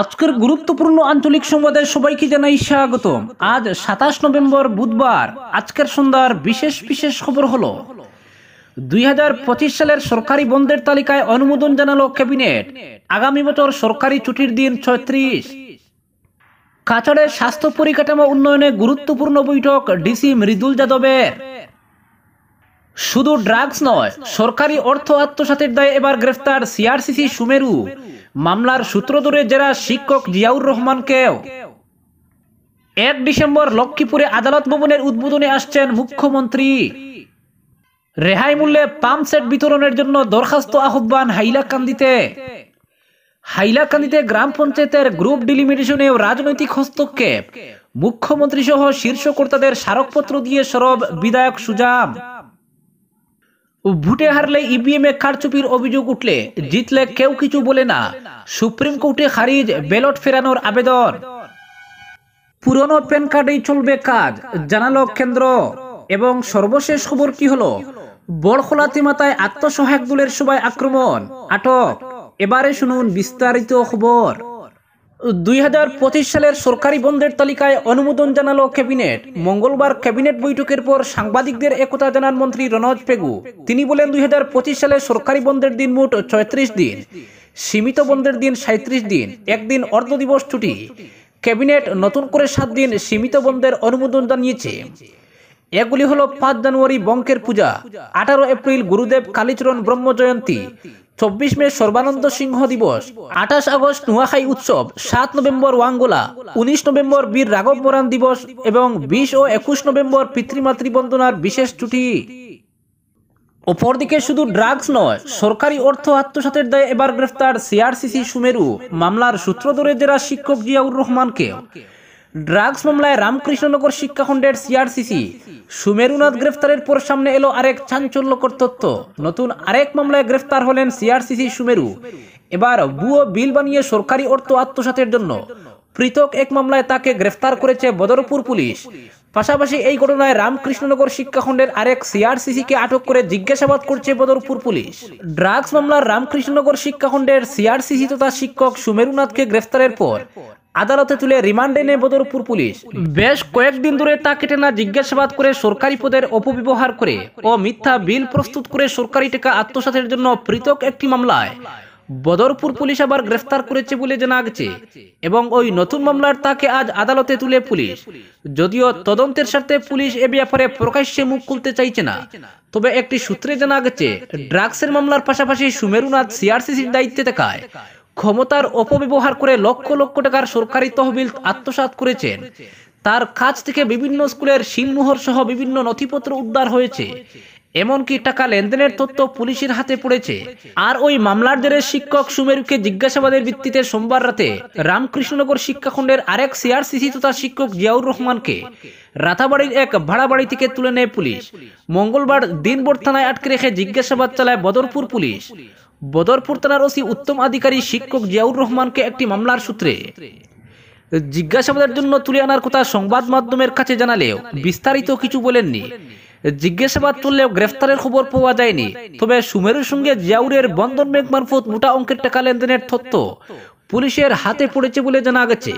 আজকের গুরুত্বপূর্ণ আঞ্চলিক সংবাদে সবাইকে জানাই স্বাগত আজ সাতাশ নভেম্বর বুধবার আজকের সন্ধ্যার বিশেষ বিশেষ খবর হলো দুই সালের সরকারি বন্ধের তালিকায় অনুমোদন জানালো ক্যাবিনেট আগামী বছর সরকারি ছুটির দিন ছয়ত্রিশ কাছাড়ের স্বাস্থ্য পরিকাঠামো উন্নয়নে গুরুত্বপূর্ণ বৈঠক ডিসি মৃদুল যাদবের শুধু ড্রাগস নয় সরকারি অর্থ আত্মসাতের দায়ে এবার গ্রেফতার সিআরসিসি সুমেরু মামলার সূত্র ধরে জেরা শিক্ষক জিয়াউর রহমানকেও এক ডিসেম্বর লক্ষ্মীপুরে আদালত ভবনের উদ্বোধনে আসছেন মুখ্যমন্ত্রী রেহাই মূল্যে পাম্প সেট বিতরণের জন্য দরখাস্ত আহ্বান হাইলাকান্দিতে হাইলাকান্দিতে গ্রাম পঞ্চায়েতের গ্রুপ ডিলিমিটেশনে রাজনৈতিক হস্তক্ষেপ মুখ্যমন্ত্রী সহ শীর্ষকর্তাদের স্মারকপত্র দিয়ে সরব বিধায়ক সুজাম ভোটে হারলে ইভিএম e এ কারচুপির অভিযোগ উঠলে জিতলে কেউ কিছু বলে না সুপ্রিম কোর্টে খারিজ ব্যালট ফেরানোর আবেদন পুরনো প্যান কার্ডেই চলবে কাজ জানালো কেন্দ্র এবং সর্বশেষ খবর কি হলো বড়খোলাতি মাতায় আত্মসহায়ক দলের সবাই আক্রমণ আটক এবারে শুনুন বিস্তারিত খবর দুই সালের সরকারি বন্ধের তালিকায় অনুমোদন জানালো ক্যাবিনেট মঙ্গলবার ক্যাবিনেট বৈঠকের পর সাংবাদিকদের একতা জানান মন্ত্রী রনজ পেগু তিনি বলেন দুই সালে সরকারি বন্ধের দিন মোট ছয়ত্রিশ দিন সীমিত বন্ধের দিন সাঁত্রিশ দিন একদিন অর্ধ দিবস ছুটি ক্যাবিনেট নতুন করে সাত দিন সীমিত বন্ধের অনুমোদন জানিয়েছে এগুলি হলো পাঁচ জানুয়ারি বঙ্কের পূজা আঠারো এপ্রিল গুরুদেব কালীচরণ ব্রহ্ম জয়ন্তী চব্বিশ মে সর্বানন্দ সিংহ দিবস আঠাশ আগস্ট নোয়াখাই উৎসব সাত নভেম্বর ওয়াঙ্গোলা উনিশ নভেম্বর বীর রাঘব মোরান দিবস এবং বিশ ও একুশ নভেম্বর পিতৃমাতৃবন্দনার বিশেষ ছুটি অপরদিকে শুধু ড্রাগস নয় সরকারি অর্থ আত্মসাতের দায়ে এবার গ্রেফতার সিআরসিসি সুমেরু মামলার সূত্র ধরে জেরা শিক্ষক জিয়াউর রহমানকেও ড্রাগস মামলায় রামকৃষ্ণনগর শিক্ষাখণ্ডের সিআরসিসি সুমেরুনাথ গ্রেফতারের পর সামনে এলো আরেক চাঞ্চল্যকর তথ্য নতুন আরেক মামলায় গ্রেফতার হলেন সিআরসিসি সুমেরু এবার ভুয়ো বিল বানিয়ে সরকারি অর্থ আত্মসাতের জন্য পৃথক এক মামলায় তাকে গ্রেফতার করেছে বদরপুর পুলিশ পাশাপাশি এই ঘটনায় রামকৃষ্ণনগর শিক্ষাখণ্ডের আরেক সিআরসিসিকে আটক করে জিজ্ঞাসাবাদ করছে বদরপুর পুলিশ ড্রাগস মামলার রামকৃষ্ণনগর শিক্ষাখণ্ডের সিআরসিসি তথা শিক্ষক সুমেরুনাথকে গ্রেফতারের পর আদালতে তুলে রিমান্ডে নেয় বদরপুর পুলিশ বেশ কয়েকদিন ধরে তা কেটে না জিজ্ঞাসাবাদ করে সরকারি পদের অপব্যবহার করে ও মিথ্যা বিল প্রস্তুত করে সরকারি টাকা আত্মসাতের জন্য পৃথক একটি মামলায় বদরপুর পুলিশ আবার গ্রেফতার করেছে বলে জানা গেছে এবং ওই নতুন মামলার তাকে আজ আদালতে তুলে পুলিশ যদিও তদন্তের সাথে পুলিশ এ ব্যাপারে প্রকাশ্যে মুখ খুলতে চাইছে না তবে একটি সূত্রে জানা গেছে ড্রাগসের মামলার পাশাপাশি সুমেরুনাথ সিআরসিসির দায়িত্বে থাকায় ক্ষমতার অপব্যবহার করে লক্ষ লক্ষ টাকার সরকারি তহবিল আত্মসাত করেছেন তার কাছ থেকে বিভিন্ন স্কুলের শিলমোহর সহ বিভিন্ন নথিপত্র উদ্ধার হয়েছে এমনকি টাকা লেনদেনের তথ্য পুলিশের হাতে পড়েছে আর ওই মামলার শিক্ষক সুমেরুকে জিজ্ঞাসাবাদের ভিত্তিতে সোমবার রাতে রামকৃষ্ণনগর শিক্ষাখণ্ডের আরেক সিআরসিসি তথা শিক্ষক জিয়াউর রহমানকে রাতাবাড়ির এক ভাড়া বাড়ি থেকে তুলে নেয় পুলিশ মঙ্গলবার দিনভর থানায় আটকে রেখে জিজ্ঞাসাবাদ চালায় বদরপুর পুলিশ বদরপুর থানার ওসি উত্তম আধিকারী শিক্ষক জিয়াউর রহমানকে একটি মামলার সূত্রে জিজ্ঞাসাবাদের জন্য তুলে আনার কথা সংবাদ মাধ্যমের কাছে জানালেও বিস্তারিত কিছু বলেননি জিজ্ঞাসাবাদ চললেও গ্রেফতারের খবর পাওয়া যায়নি তবে সুমেরুর সঙ্গে জিয়াউরের বন্ধন ব্যাংক মারফত মোটা অঙ্কের টাকা লেনদেনের তথ্য পুলিশের হাতে পড়েছে বলে জানা গেছে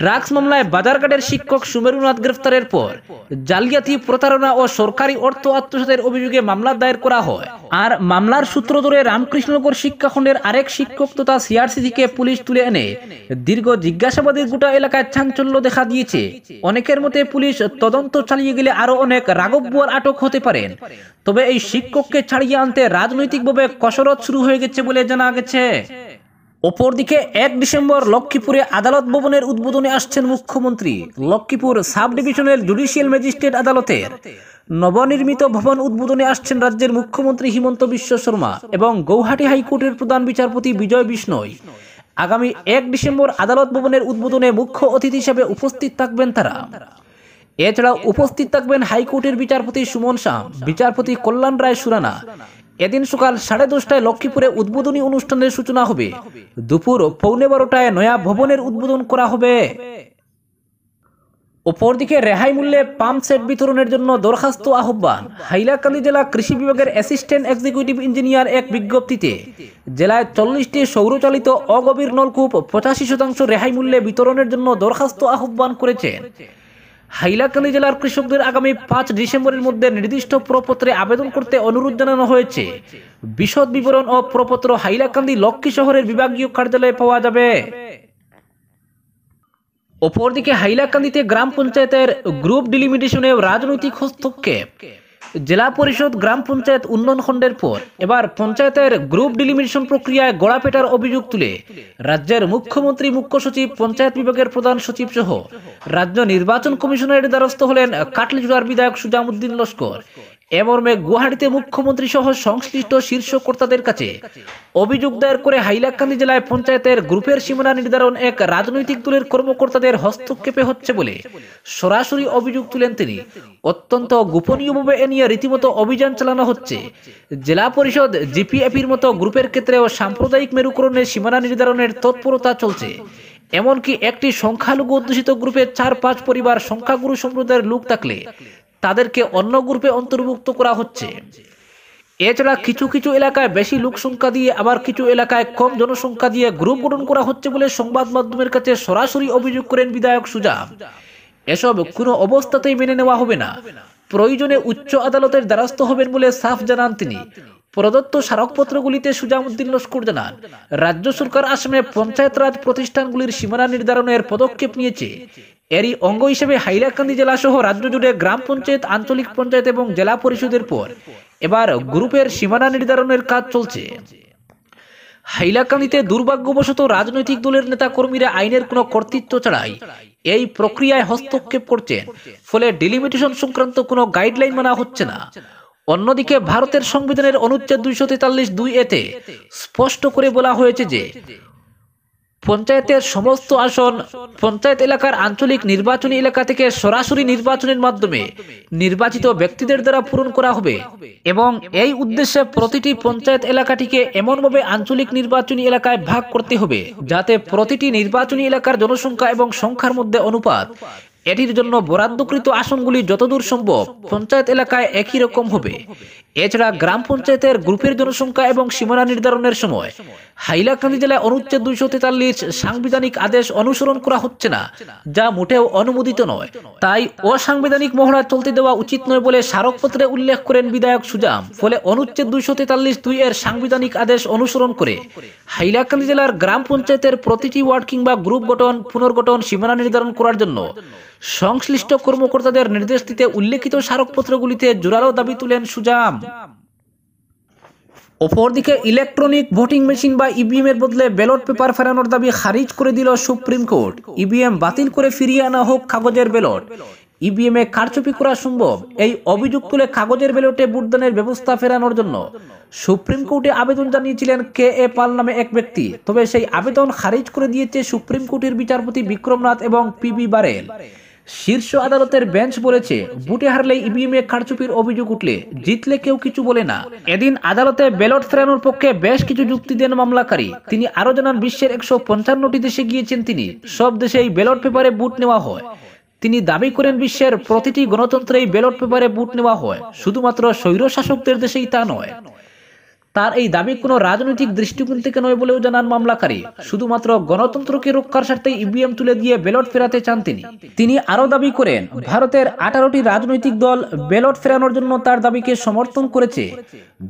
ড্রাগস মামলায় বাজারঘাটের শিক্ষক সুমেরুনাথ গ্রেফতারের পর জালিয়াতি প্রতারণা ও সরকারি অর্থ আত্মসাতের অভিযোগে মামলা দায়ের করা হয় আর মামলার সূত্র ধরে রামকৃষ্ণনগর শিক্ষাখণ্ডের আরেক শিক্ষক তথা সিআরসি থেকে পুলিশ তুলে এনে দীর্ঘ জিজ্ঞাসাবাদের গোটা এলাকায় চাঞ্চল্য দেখা দিয়েছে অনেকের মতে পুলিশ তদন্ত চালিয়ে গেলে আরো অনেক রাঘব আটক হতে পারেন তবে এই শিক্ষককে ছাড়িয়ে আনতে রাজনৈতিকভাবে কসরত শুরু হয়ে গেছে বলে জানা গেছে অপরদিকে এক ডিসেম্বর লক্ষ্মীপুরে আদালত ভবনের উদ্বোধনে আসছেন মুখ্যমন্ত্রী Lakshmipur sub divisional judicial magistrate আদালতের নবনির্মিত ভবন উদ্বোধনে আসছেন রাজ্যের মুখ্যমন্ত্রী হিমন্ত বিশ্ব শর্মা এবং গৌহাটি হাইকোর্টের প্রধান বিচারপতি বিজয় বিষ্ণয় আগামী এক ডিসেম্বর আদালত ভবনের উদ্বোধনে মুখ্য অতিথি হিসেবে উপস্থিত থাকবেন তারা এছাড়াও উপস্থিত থাকবেন হাইকোর্টের বিচারপতি সুমন শাম বিচারপতি কল্যাণ রায় সুরানা এদিন সকাল সাড়ে দশটায় লক্ষ্মীপুরে উদ্বোধনী অনুষ্ঠানের সূচনা হবে দুপুর পৌনে বারোটায় নয়া ভবনের উদ্বোধন করা হবে অপরদিকে রেহাই মূল্যে পাম্প সেট বিতরণের জন্য দরখাস্ত আহ্বান হাইলাকান্দি জেলা কৃষি বিভাগের অ্যাসিস্ট্যান্ট এক্সিকিউটিভ ইঞ্জিনিয়ার এক বিজ্ঞপ্তিতে জেলায় চল্লিশটি সৌরচালিত অগভীর নলকূপ পঁচাশি শতাংশ রেহাই মূল্যে বিতরণের জন্য দরখাস্ত আহ্বান করেছেন হাইলাকান্দি জেলার কৃষকদের আগামী পাঁচ ডিসেম্বরের মধ্যে নির্দিষ্ট প্রপত্রে আবেদন করতে অনুরোধ জানানো হয়েছে বিশদ বিবরণ ও প্রপত্র হাইলাকান্দি লক্ষ্মী শহরের বিভাগীয় কার্যালয়ে পাওয়া যাবে অপরদিকে হাইলাকান্দিতে গ্রাম পঞ্চায়েতের গ্রুপ ডিলিমিটেশনে রাজনৈতিক হস্তক্ষেপ জেলা পরিষদ গ্রাম পঞ্চায়েত উন্নয়ন খণ্ডের পর এবার পঞ্চায়েতের গ্রুপ ডিলিমিনেশন প্রক্রিয়ায় পেটার অভিযোগ তুলে রাজ্যের মুখ্যমন্ত্রী মুখ্য সচিব পঞ্চায়েত বিভাগের প্রধান সচিব সহ রাজ্য নির্বাচন কমিশনের দ্বারস্থ হলেন কাটলিজুড়ার বিধায়ক সুজামুদ্দিন লস্কর এমর্মে গুয়াহাটিতে মুখ্যমন্ত্রী সহ সংশ্লিষ্ট শীর্ষ কর্তাদের কাছে অভিযোগ দায়ের করে হাইলাকান্দি জেলায় পঞ্চায়েতের গ্রুপের সীমানা নির্ধারণ এক রাজনৈতিক দলের কর্মকর্তাদের হস্তক্ষেপে হচ্ছে বলে সরাসরি অভিযোগ তুলেন তিনি অত্যন্ত গোপনীয়ভাবে এ নিয়ে রীতিমতো অভিযান চালানো হচ্ছে জেলা পরিষদ জিপিএফির মতো গ্রুপের ক্ষেত্রেও সাম্প্রদায়িক মেরুকরণের সীমানা নির্ধারণের তৎপরতা চলছে এমনকি একটি সংখ্যালঘু অধ্যুষিত গ্রুপে চার পাঁচ পরিবার সংখ্যাগুরু সম্প্রদায়ের লোক থাকলে তাদেরকে অন্য গ্রুপে অন্তর্ভুক্ত করা হচ্ছে এছাড়া কিছু কিছু এলাকায় বেশি লোক সংখ্যা দিয়ে আবার কিছু এলাকায় কম জনসংখ্যা দিয়ে গ্রুপ গঠন করা হচ্ছে বলে সংবাদ মাধ্যমের কাছে সরাসরি অভিযোগ করেন বিধায়ক সুজা এসব কোনো অবস্থাতেই মেনে নেওয়া হবে না প্রয়োজনে উচ্চ আদালতের দ্বারস্থ হবেন বলে সাফ জানান তিনি প্রদত্ত স্মারকপত্রগুলিতে সুজামুদ্দিন লস্কর জানান রাজ্য সরকার আসামে পঞ্চায়েত রাজ প্রতিষ্ঠানগুলির সীমানা নির্ধারণের পদক্ষেপ নিয়েছে এরই অঙ্গ হিসেবে হাইলাকান্দি জেলা সহ রাজ্য জুড়ে গ্রাম পঞ্চায়েত আঞ্চলিক পঞ্চায়েত এবং জেলা পরিষদের পর এবার গ্রুপের সীমানা নির্ধারণের কাজ চলছে হাইলাকান্দিতে দুর্ভাগ্যবশত রাজনৈতিক দলের নেতা কর্মীরা আইনের কোনো কর্তৃত্ব ছাড়াই এই প্রক্রিয়ায় হস্তক্ষেপ করছেন ফলে ডিলিমিটেশন সংক্রান্ত কোনো গাইডলাইন মানা হচ্ছে না অন্যদিকে ভারতের সংবিধানের অনুচ্ছেদ দুইশো তেতাল্লিশ দুই এতে স্পষ্ট করে বলা হয়েছে যে পঞ্চায়েতের সমস্ত আসন পঞ্চায়েত এলাকার আঞ্চলিক নির্বাচনী এলাকা থেকে সরাসরি নির্বাচনের মাধ্যমে নির্বাচিত ব্যক্তিদের দ্বারা পূরণ করা হবে এবং এই উদ্দেশ্যে প্রতিটি পঞ্চায়েত এলাকাটিকে এমনভাবে আঞ্চলিক নির্বাচনী এলাকায় ভাগ করতে হবে যাতে প্রতিটি নির্বাচনী এলাকার জনসংখ্যা এবং সংখ্যার মধ্যে অনুপাত এটির জন্য বরাদ্দকৃত আসনগুলি যতদূর সম্ভব পঞ্চায়েত এলাকায় একই রকম হবে এছাড়া গ্রাম পঞ্চায়েতের গ্রুপের জনসংখ্যা এবং সীমানা নির্ধারণের সময় হাইলাকান্দি জেলায় অনুচ্ছেদ দুইশো তেতাল্লিশ সাংবিধানিক আদেশ অনুসরণ করা হচ্ছে না যা মোটেও অনুমোদিত নয় তাই অসাংবিধানিক মহড়া চলতে দেওয়া উচিত নয় বলে স্মারকপত্রে উল্লেখ করেন বিধায়ক সুজাম ফলে অনুচ্ছেদ দুইশো তেতাল্লিশ দুই এর সাংবিধানিক আদেশ অনুসরণ করে হাইলাকান্দি জেলার গ্রাম পঞ্চায়েতের প্রতিটি ওয়ার্ড কিংবা গ্রুপ গঠন পুনর্গঠন সীমানা নির্ধারণ করার জন্য সংশ্লিষ্ট কর্মকর্তাদের নির্দেশ দিতে উল্লেখিত স্মারকপত্রগুলিতে জোরালো দাবি তুলেন সুজাম অপরদিকে ইলেকট্রনিক ভোটিং মেশিন বা ইভিএম এর বদলে ব্যালট পেপার ফেরানোর দাবি খারিজ করে দিল সুপ্রিম কোর্ট ইভিএম বাতিল করে ফিরিয়ে আনা হোক কাগজের ব্যালট ইভিএম এ কারচুপি করা সম্ভব এই অভিযোগ তুলে কাগজের ব্যালটে ভোটদানের ব্যবস্থা ফেরানোর জন্য সুপ্রিম কোর্টে আবেদন জানিয়েছিলেন কে এ পাল নামে এক ব্যক্তি তবে সেই আবেদন খারিজ করে দিয়েছে সুপ্রিম কোর্টের বিচারপতি বিক্রমনাথ এবং পিবি বারেল শীর্ষ আদালতের বেঞ্চ বলেছে বুটে হারলে এ কারচুপির অভিযোগ উঠলে জিতলে কেউ কিছু বলে না এদিন আদালতে ব্যালট ফেরানোর পক্ষে বেশ কিছু যুক্তি দেন মামলাকারী তিনি আরো জানান বিশ্বের একশো পঞ্চান্নটি দেশে গিয়েছেন তিনি সব দেশেই ব্যালট পেপারে বুট নেওয়া হয় তিনি দাবি করেন বিশ্বের প্রতিটি গণতন্ত্রেই ব্যালট পেপারে বুট নেওয়া হয় শুধুমাত্র স্বৈরশাসকদের দেশেই তা নয় তার এই দাবি কোনো রাজনৈতিক দৃষ্টিকোণ থেকে নয় বলেও জানান মামলাকারী শুধুমাত্র গণতন্ত্রকে রক্ষার স্বার্থে ইভিএম তুলে দিয়ে ব্যালট ফেরাতে চান তিনি তিনি আরও দাবি করেন ভারতের আঠারোটি রাজনৈতিক দল ব্যালট ফেরানোর জন্য তার দাবিকে সমর্থন করেছে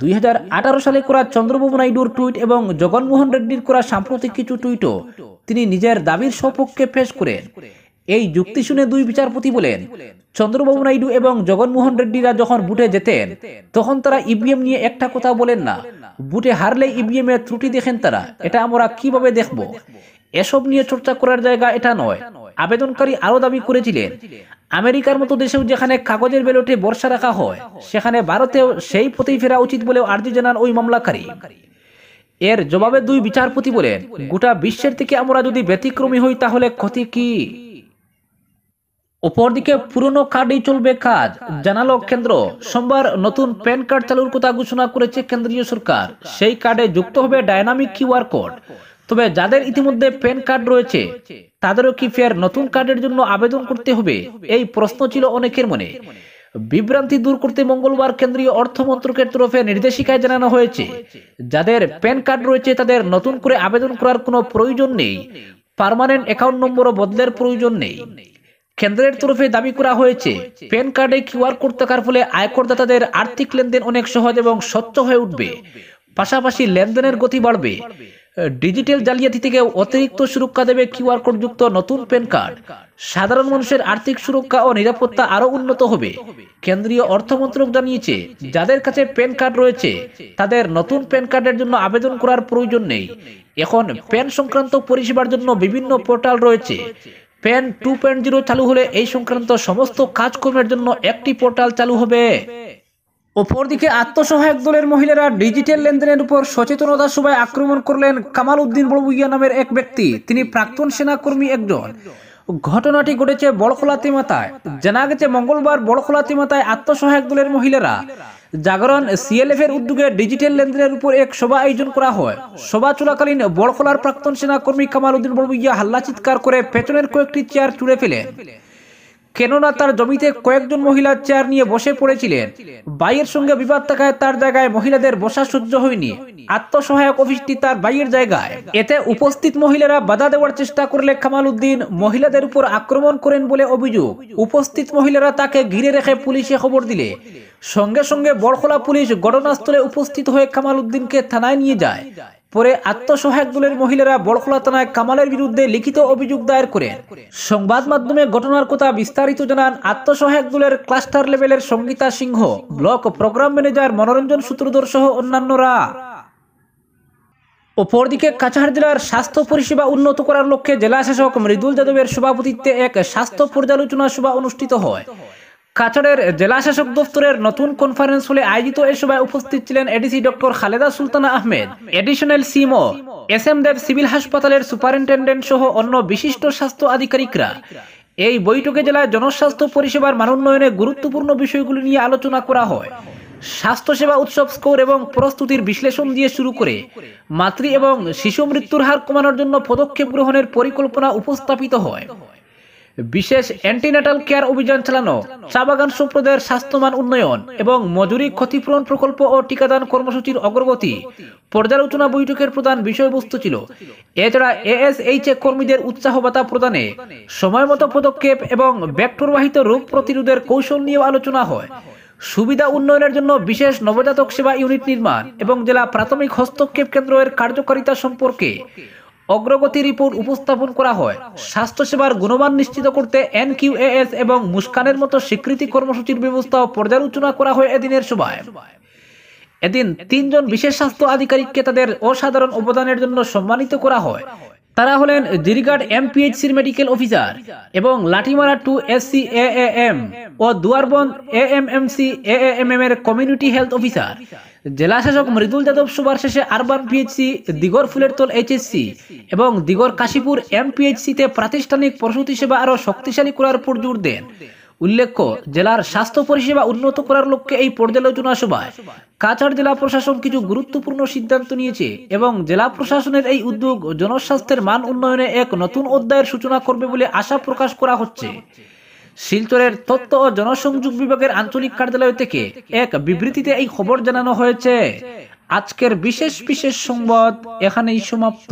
দুই সালে করা চন্দ্রবাবু নাইডুর টুইট এবং জগনমোহন রেড্ডির করা সাম্প্রতিক কিছু টুইটও তিনি নিজের দাবির সপক্ষে ফেস করেন এই যুক্তি শুনে দুই বিচারপতি বলেন চন্দ্রবাবু নাইডু এবং জগনমোহন রেড্ডিরা যখন বুটে যেতেন তখন তারা ইভিএম নিয়ে একটা কথা বলেন না বুটে হারলে ইভিএম এর ত্রুটি দেখেন তারা এটা আমরা কিভাবে দেখব এসব নিয়ে চর্চা করার জায়গা এটা নয় আবেদনকারী আরো দাবি করেছিলেন আমেরিকার মতো দেশেও যেখানে কাগজের ব্যালটে বর্ষা রাখা হয় সেখানে ভারতেও সেই পথেই ফেরা উচিত বলেও আর্জি জানান ওই মামলাকারী এর জবাবে দুই বিচারপতি বলেন গোটা বিশ্বের থেকে আমরা যদি ব্যতিক্রমী হই তাহলে ক্ষতি কি অপরদিকে পুরনো কার্ডই চলবে কাজ জানালো কেন্দ্র সোমবার নতুন প্যান কার্ড চালুর কথা ঘোষণা করেছে কেন্দ্রীয় সরকার সেই কার্ডে যুক্ত হবে ডায়নামিক কিউআর কোড তবে যাদের ইতিমধ্যে প্যান কার্ড রয়েছে তাদেরও কি ফের নতুন কার্ডের জন্য আবেদন করতে হবে এই প্রশ্ন ছিল অনেকের মনে বিভ্রান্তি দূর করতে মঙ্গলবার কেন্দ্রীয় অর্থমন্ত্রকের তরফে নির্দেশিকায় জানানো হয়েছে যাদের প্যান কার্ড রয়েছে তাদের নতুন করে আবেদন করার কোনো প্রয়োজন নেই পারমানেন্ট অ্যাকাউন্ট নম্বরও বদলের প্রয়োজন নেই কেন্দ্রের তরফে দাবি করা হয়েছে প্যান কার্ডে কিউআর কোড থাকার ফলে আয়করদাতাদের আর্থিক লেনদেন অনেক সহজ এবং স্বচ্ছ হয়ে উঠবে পাশাপাশি লেনদেনের গতি বাড়বে ডিজিটাল জালিয়াতি থেকে অতিরিক্ত সুরক্ষা দেবে কিউআর কোড যুক্ত নতুন প্যান কার্ড সাধারণ মানুষের আর্থিক সুরক্ষা ও নিরাপত্তা আরও উন্নত হবে কেন্দ্রীয় অর্থমন্ত্রক জানিয়েছে যাদের কাছে প্যান কার্ড রয়েছে তাদের নতুন প্যান কার্ডের জন্য আবেদন করার প্রয়োজন নেই এখন প্যান সংক্রান্ত পরিষেবার জন্য বিভিন্ন পোর্টাল রয়েছে প্যান টু পয়েন্ট জিরো চালু হলে এই সংক্রান্ত সমস্ত কাজকর্মের জন্য একটি পোর্টাল চালু হবে অপরদিকে আত্মসহায়ক দলের মহিলারা ডিজিটাল লেনদেনের উপর সচেতনতা সভায় আক্রমণ করলেন কামাল উদ্দিন বড়বুইয়া নামের এক ব্যক্তি তিনি প্রাক্তন সেনাকর্মী একজন ঘটনাটি ঘটেছে বড়খোলাতিমাতায় জানা গেছে মঙ্গলবার বড়খোলাতিমাতায় আত্মসহায়ক দলের মহিলারা জাগরণ সিএলএফ এর উদ্যোগে ডিজিটাল লেনদেনের উপর এক সভা আয়োজন করা হয় সভা চলাকালীন বড়খলার প্রাক্তন সেনাকর্মী কামাল উদ্দিন বড়বুইয়া হাল্লা চিৎকার করে পেছনের কয়েকটি চেয়ার চুড়ে ফেলে কেননা তার জমিতে কয়েকজন মহিলা চেয়ার নিয়ে বসে পড়েছিলেন বাইয়ের সঙ্গে বিবাদ থাকায় তার জায়গায় মহিলাদের বসা সহ্য হয়নি আত্মসহায়ক অফিসটি তার বাইয়ের জায়গায় এতে উপস্থিত মহিলারা বাধা দেওয়ার চেষ্টা করলে কামাল উদ্দিন মহিলাদের উপর আক্রমণ করেন বলে অভিযোগ উপস্থিত মহিলারা তাকে ঘিরে রেখে পুলিশে খবর দিলে সঙ্গে সঙ্গে বড়খোলা পুলিশ ঘটনাস্থলে উপস্থিত হয়ে কামাল উদ্দিনকে থানায় নিয়ে যায় পরে আত্মসহায়ক দলের মহিলারা বড়খোলা থানায় কামালের বিরুদ্ধে লিখিত অভিযোগ দায়ের করেন সংবাদ মাধ্যমে ঘটনার কথা বিস্তারিত জানান আত্মসহায়ক দলের ক্লাস্টার লেভেলের Sangeeta Singh block programme manager Manoranjan Sutradhar সহ অন্যান্যরা অপরদিকে কাছাড় জেলার স্বাস্থ্য পরিষেবা উন্নত করার লক্ষ্যে জেলা শাসক মৃদুল যাদবের সভাপতিত্বে এক স্বাস্থ্য পর্যালোচনা সভা অনুষ্ঠিত হয় কাছড়ের জেলাশাসক দপ্তরের নতুন কনফারেন্স হলে আয়োজিত এ সভায় উপস্থিত ছিলেন ADC doctor Khaleda Sultana Ahmed additional CMO S M Deb civil হাসপাতালের সুপারিনটেন্ডেন্ট সহ অন্য বিশিষ্ট স্বাস্থ্য আধিকারিকরা এই বৈঠকে জেলায় জনস্বাস্থ্য পরিষেবার মান উন্নয়নে গুরুত্বপূর্ণ বিষয়গুলি নিয়ে আলোচনা করা হয় স্বাস্থ্যসেবা উৎসব স্কোর এবং প্রস্তুতির বিশ্লেষণ দিয়ে শুরু করে মাতৃ এবং শিশু মৃত্যুর হার কমানোর জন্য পদক্ষেপ গ্রহণের পরিকল্পনা উপস্থাপিত হয় বিশেষ অ্যান্টিনাটাল কেয়ার অভিযান চালানো চা বাগান সম্প্রদায়ের স্বাস্থ্যমান উন্নয়ন এবং মজুরি ক্ষতিপূরণ প্রকল্প ও টিকাদান কর্মসূচির অগ্রগতি পর্যালোচনা বৈঠকের প্রধান বিষয়বস্তু ছিল এছাড়া এএসএইচ কর্মীদের উৎসাহ ভাতা প্রদানে সময়মতো পদক্ষেপ এবং ব্যাক্টরবাহিত রোগ প্রতিরোধের কৌশল নিয়েও আলোচনা হয় সুবিধা উন্নয়নের জন্য বিশেষ নবজাতক সেবা ইউনিট নির্মাণ এবং জেলা প্রাথমিক হস্তক্ষেপ কেন্দ্রের কার্যকারিতা সম্পর্কে অগ্রগতি রিপোর্ট উপস্থাপন করা হয় স্বাস্থ্যসেবার গুণমান নিশ্চিত করতে এনকিউএএস এবং মুস্কানের মতো স্বীকৃতি কর্মসূচির ব্যবস্থাও পর্যালোচনা করা হয় এদিনের সভায় এদিন তিনজন বিশেষ স্বাস্থ্য আধিকারিককে তাদের অসাধারণ অবদানের জন্য সম্মানিত করা হয় তারা হলেন দিরিঘাট এমপিএইচসির মেডিকেল অফিসার এবং Lathimara two SC A M O Duarbond A M M C M M এর কমিউনিটি হেলথ অফিসার জেলা শাসক মৃদুল যাদব সবার শেষে আরবান পিএইচসি দিগর ফুলের ফুলেরতল এইচএসসি এবং দিগর কাশীপুর তে প্রাতিষ্ঠানিক প্রসূতি সেবা আরো শক্তিশালী করার উপর জোর দেন উল্লেখ্য জেলার স্বাস্থ্য পরিষেবা উন্নত করার লক্ষ্যে এই পর্যালোচনা সভায় কাছাড় জেলা প্রশাসন কিছু গুরুত্বপূর্ণ সিদ্ধান্ত নিয়েছে এবং জেলা প্রশাসনের এই উদ্যোগ জনস্বাস্থ্যের মান উন্নয়নে এক নতুন অধ্যায়ের সূচনা করবে বলে আশা প্রকাশ করা হচ্ছে শিলচরের তথ্য ও জনসংযোগ বিভাগের আঞ্চলিক কার্যালয় থেকে এক বিবৃতিতে এই খবর জানানো হয়েছে আজকের বিশেষ বিশেষ সংবাদ এখানেই সমাপ্ত